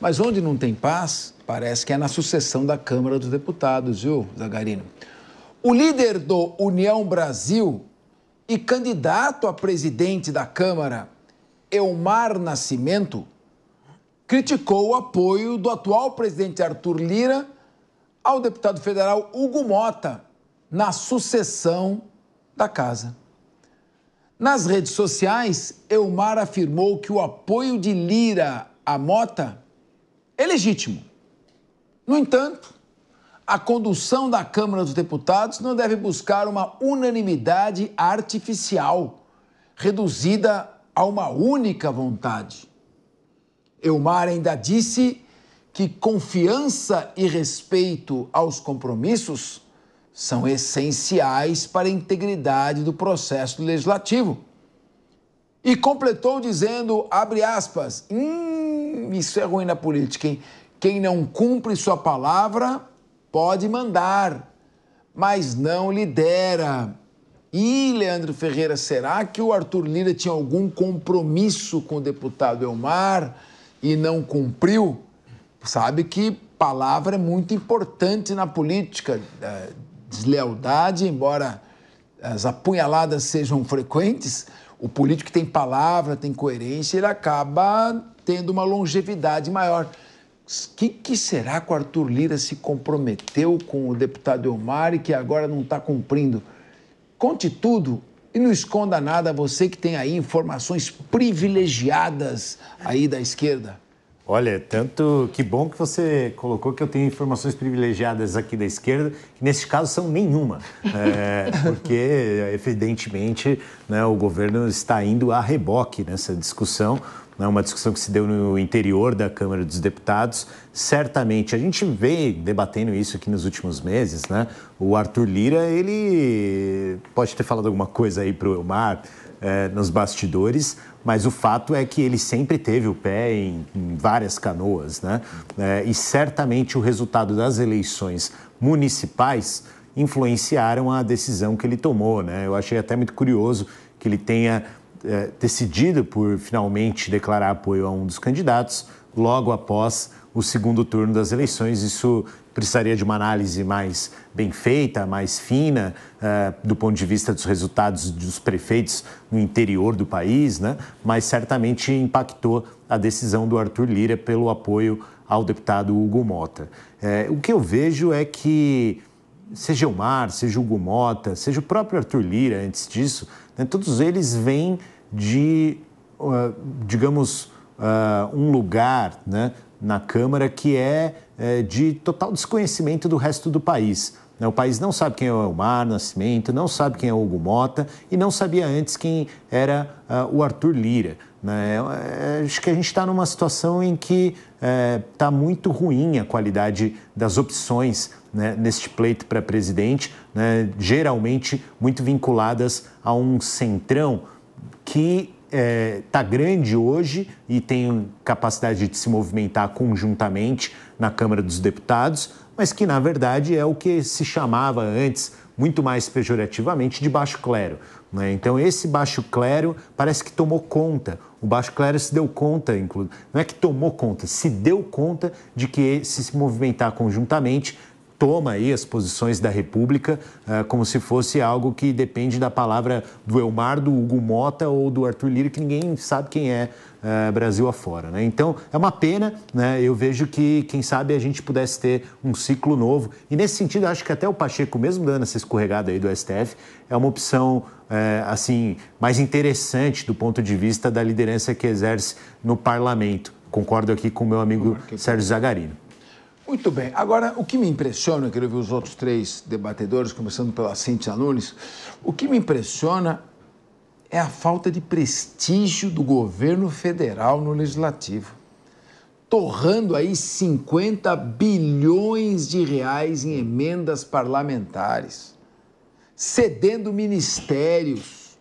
Mas onde não tem paz, parece que é na sucessão da Câmara dos Deputados, viu, Zagarino? O líder do União Brasil e candidato a presidente da Câmara, Elmar Nascimento, criticou o apoio do atual presidente Arthur Lira ao deputado federal Hugo Mota na sucessão da casa. Nas redes sociais, Elmar afirmou que o apoio de Lira a Mota é legítimo. No entanto, a condução da Câmara dos Deputados não deve buscar uma unanimidade artificial, reduzida a uma única vontade. Elmar ainda disse que confiança e respeito aos compromissos são essenciais para a integridade do processo legislativo. E completou dizendo, abre aspas, hum, isso é ruim na política, Quem não cumpre sua palavra pode mandar, mas não lidera. E, Leandro Ferreira, será que o Arthur Lira tinha algum compromisso com o deputado Elmar e não cumpriu? Sabe que palavra é muito importante na política. É, deslealdade, embora as apunhaladas sejam frequentes, o político que tem palavra, tem coerência, ele acaba tendo uma longevidade maior. O que, que, será que o Arthur Lira se comprometeu com o deputado Elmar e que agora não está cumprindo? Conte tudo e não esconda nada, você que tem aí informações privilegiadas aí da esquerda. Olha, tanto que bom que você colocou que eu tenho informações privilegiadas aqui da esquerda, que nesse caso são nenhuma, é, porque evidentemente né, o governo está indo a reboque nessa discussão, né, uma discussão que se deu no interior da Câmara dos Deputados. Certamente, a gente vê debatendo isso aqui nos últimos meses, né? O Arthur Lira, ele pode ter falado alguma coisa aí para o Elmar é, nos bastidores, mas o fato é que ele sempre teve o pé em, em várias canoas, né? É, e certamente o resultado das eleições municipais influenciaram a decisão que ele tomou, né? Eu achei até muito curioso que ele tenha decidido é, por finalmente declarar apoio a um dos candidatos logo após o segundo turno das eleições. Isso precisaria de uma análise mais bem feita, mais fina, uh, do ponto de vista dos resultados dos prefeitos no interior do país, né? mas certamente impactou a decisão do Arthur Lira pelo apoio ao deputado Hugo Mota. É, o que eu vejo é que, seja o Mar, seja o Hugo Mota, seja o próprio Arthur Lira antes disso, né, todos eles vêm de, ah, digamos, ah, um lugar né, na Câmara que é eh, de total desconhecimento do resto do país. Né, o país não sabe quem é o Elmar Nascimento, não sabe quem é o Hugo Mota e não sabia antes quem era ah, o Arthur Lira. Né? É, é, acho que a gente está numa situação em que está é, tá muito ruim a qualidade das opções né, neste pleito para presidente, né, geralmente muito vinculadas a um centrão que está é, tá grande hoje e tem capacidade de se movimentar conjuntamente na Câmara dos Deputados, mas que na verdade é o que se chamava antes, muito mais pejorativamente, de baixo clero. Né? Então, esse baixo clero parece que tomou conta o Baixo Clero se deu conta, inclusive, não é que tomou conta, se deu conta de que se, se movimentar conjuntamente toma aí as posições da República uh, como se fosse algo que depende da palavra do Elmar, do Hugo Mota ou do Arthur Lira, que ninguém sabe quem é é, Brasil afora. Né? Então, é uma pena, né? eu vejo que, quem sabe, a gente pudesse ter um ciclo novo. E nesse sentido, acho que até o Pacheco, mesmo dando essa escorregada aí do STF, é uma opção é, assim mais interessante do ponto de vista da liderança que exerce no parlamento. Concordo aqui com o meu amigo Sérgio Zagarino. Muito bem. Agora, o que me impressiona, eu quero ver os outros três debatedores, começando pela Cintia Nunes, o que me impressiona é a falta de prestígio do governo federal no legislativo, torrando aí 50 bilhões de reais em emendas parlamentares, cedendo ministérios,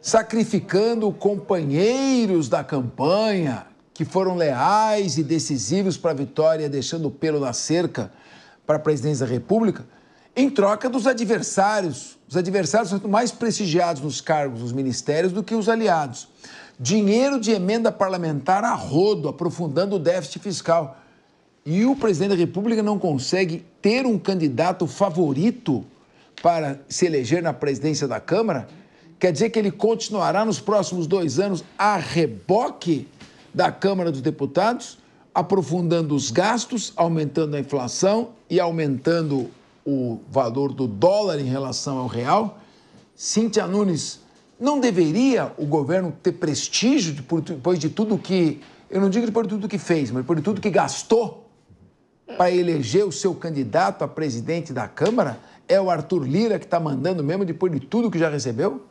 sacrificando companheiros da campanha que foram leais e decisivos para a vitória, deixando o pelo na cerca para a presidência da República em troca dos adversários. Os adversários são mais prestigiados nos cargos dos ministérios do que os aliados. Dinheiro de emenda parlamentar a rodo, aprofundando o déficit fiscal. E o presidente da República não consegue ter um candidato favorito para se eleger na presidência da Câmara? Quer dizer que ele continuará nos próximos dois anos a reboque da Câmara dos Deputados, aprofundando os gastos, aumentando a inflação e aumentando o valor do dólar em relação ao real. Cíntia Nunes, não deveria o governo ter prestígio depois de tudo que, eu não digo depois de tudo que fez, mas depois de tudo que gastou para eleger o seu candidato a presidente da Câmara? É o Arthur Lira que está mandando mesmo depois de tudo que já recebeu?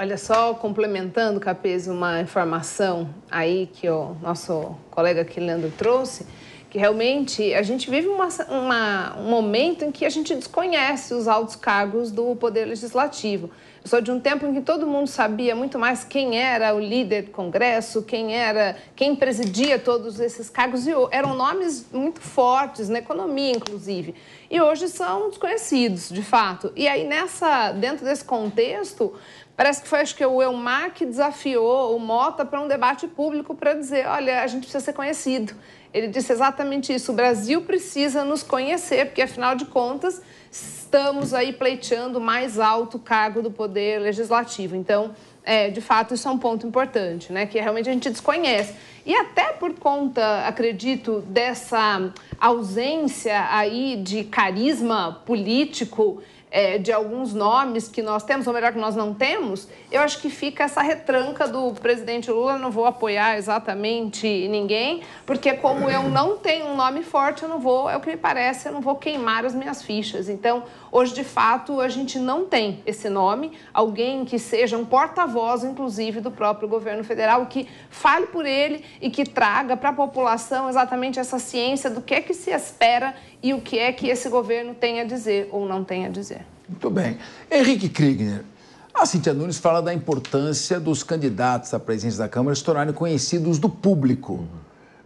Olha só, complementando, Capês, uma informação aí que o nosso colega Quilando trouxe que realmente a gente vive uma, uma, um momento em que a gente desconhece os altos cargos do Poder Legislativo. Eu sou de um tempo em que todo mundo sabia muito mais quem era o líder do Congresso, quem era, quem presidia todos esses cargos e eram nomes muito fortes na economia, inclusive. E hoje são desconhecidos, de fato. E aí nessa, dentro desse contexto, Parece que foi acho que o Elmar que desafiou o Mota para um debate público para dizer, olha, a gente precisa ser conhecido. Ele disse exatamente isso. O Brasil precisa nos conhecer, porque afinal de contas estamos aí pleiteando mais alto cargo do poder legislativo. Então, é, de fato, isso é um ponto importante, né? Que realmente a gente desconhece. E até por conta, acredito, dessa ausência aí de carisma político é, de alguns nomes que nós temos, ou melhor, que nós não temos, eu acho que fica essa retranca do presidente Lula, não vou apoiar exatamente ninguém, porque como eu não tenho um nome forte, eu não vou, é o que me parece, eu não vou queimar as minhas fichas. Então, hoje, de fato, a gente não tem esse nome, alguém que seja um porta-voz, inclusive, do próprio governo federal, que fale por ele e que traga para a população exatamente essa ciência do que é que se espera e o que é que esse governo tem a dizer ou não tem a dizer. Muito bem. Henrique Kriegner, a Cintia Nunes fala da importância dos candidatos à presidência da Câmara se tornarem conhecidos do público.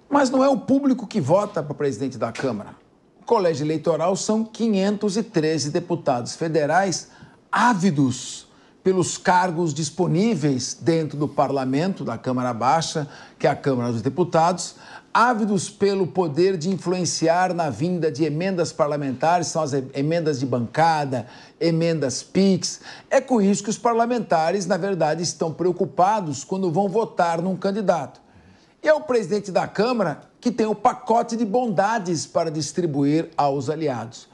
Mas não é o público que vota para presidente da Câmara. O colégio eleitoral são 513 deputados federais ávidos pelos cargos disponíveis dentro do parlamento, da Câmara Baixa, que é a Câmara dos Deputados, ávidos pelo poder de influenciar na vinda de emendas parlamentares, são as emendas de bancada, emendas PIX. É com isso que os parlamentares, na verdade, estão preocupados quando vão votar num candidato. E é o presidente da Câmara que tem o pacote de bondades para distribuir aos aliados.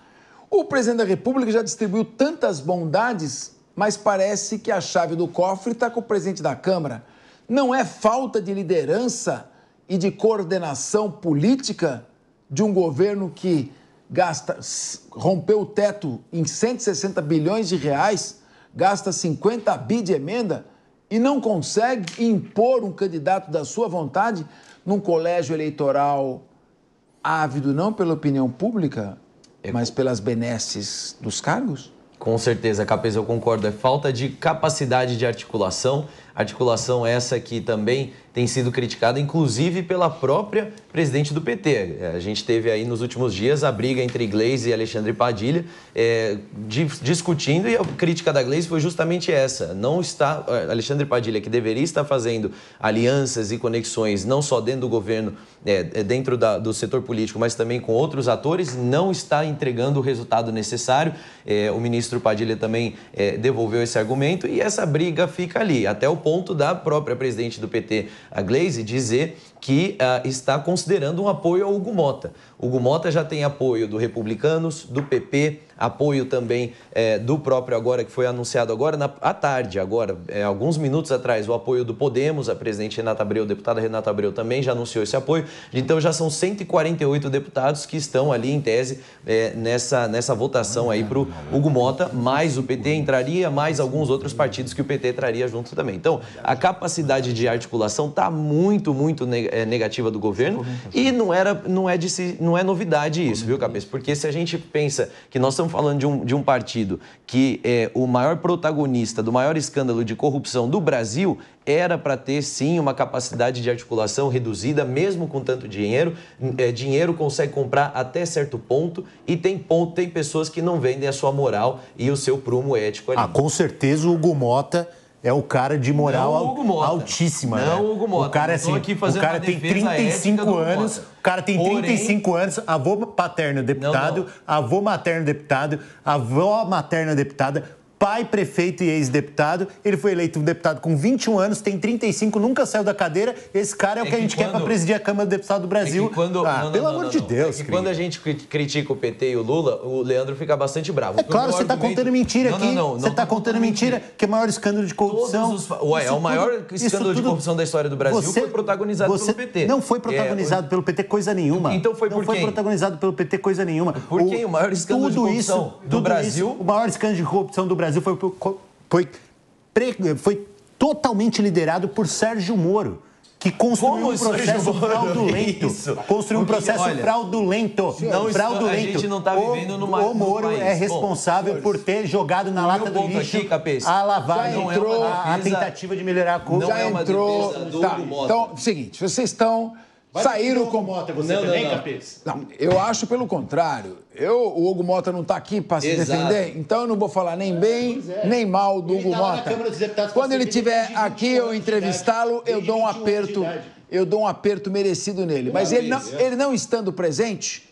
O presidente da República já distribuiu tantas bondades mas parece que a chave do cofre está com o presidente da Câmara. Não é falta de liderança e de coordenação política de um governo que gasta, rompeu o teto em 160 bilhões de reais, gasta 50 bi de emenda e não consegue impor um candidato da sua vontade num colégio eleitoral ávido não pela opinião pública, é mas pelas benesses dos cargos? Com certeza, Capes, eu concordo. É falta de capacidade de articulação. Articulação essa que também tem sido criticada, inclusive pela própria presidente do PT. É, a gente teve aí nos últimos dias a briga entre Gleisi e Alexandre Padilha é, de, discutindo, e a crítica da Gleisi foi justamente essa. Não está. É, Alexandre Padilha, que deveria estar fazendo alianças e conexões, não só dentro do governo, é, é, dentro da, do setor político, mas também com outros atores, não está entregando o resultado necessário. É, o ministro Padilha também devolveu esse argumento e essa briga fica ali, até o ponto da própria presidente do PT a Glaze, dizer que ah, está considerando um apoio ao Hugo Mota. O Hugo Mota já tem apoio do Republicanos, do PP, apoio também é, do próprio agora, que foi anunciado agora na, à tarde, agora, é, alguns minutos atrás, o apoio do Podemos, a presidente Renata Abreu, deputada Renata Abreu também já anunciou esse apoio. Então já são 148 deputados que estão ali em tese é, nessa, nessa votação aí para o Hugo Mota, mais o PT entraria, mais alguns outros partidos que o PT traria junto também. Então, a capacidade de articulação está muito, muito é, negativa do governo tá e não, era, não, é, de, não é novidade isso, viu, Cabeça? Porque se a gente pensa que nós estamos estamos falando de um, de um partido que é o maior protagonista do maior escândalo de corrupção do Brasil, era para ter sim uma capacidade de articulação reduzida, mesmo com tanto dinheiro. É, dinheiro consegue comprar até certo ponto e tem ponto, tem pessoas que não vendem a sua moral e o seu prumo ético ali. Ah, com certeza o Gumota é o cara de moral altíssima. Não, né? Hugo Mota. O cara, é assim, aqui o cara tem 35 anos. O cara tem Porém... 35 anos, avô paterno deputado, não, não. avô materno deputado, avó materna deputada, pai prefeito e ex-deputado. Ele foi eleito um deputado com 21 anos, tem 35, nunca saiu da cadeira. Esse cara é o que, é que a gente quando... quer para presidir a Câmara do Deputado do Brasil. É quando... ah, não, não, pelo não, amor de Deus. É quando a gente critica o PT e o Lula, o Leandro fica bastante bravo. É claro, você está argumento... contando mentira aqui. você está contando mentira, mentira, que é o maior escândalo de corrupção. Os... Ué, é o maior tudo... escândalo tudo... de corrupção da história do Brasil você... foi protagonizado você... pelo PT. Não foi é, protagonizado é... pelo PT coisa nenhuma. Então foi por Não foi protagonizado pelo PT coisa nenhuma. Por quem? O maior escândalo de corrupção do Brasil? O maior escândalo de corrupção do Brasil Brasil foi, foi, foi totalmente liderado por Sérgio Moro que construiu Como um processo fraudulento. Isso. Construiu um processo Olha, fraudulento. Não, fraudulento. A gente não está vivendo numa. O Moro é responsável Bom, por ter jogado na lata do lixo aqui, a lavagem, entrou, a tentativa de melhorar a corrupção. É Já é entrou. Tá, então, seguinte, vocês estão Vai saíram com... Mota, você não, também, não, não. Capês? Não, eu acho pelo contrário. Eu, o Hugo Mota não está aqui para se defender, então eu não vou falar nem bem, é, nem mal do ele Hugo tá Mota. Quando ele estiver aqui, eu entrevistá-lo, eu dou um aperto, eu dou um aperto merecido nele. Mas ele não, é. ele não estando presente,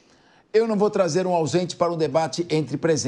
eu não vou trazer um ausente para um debate entre presentes.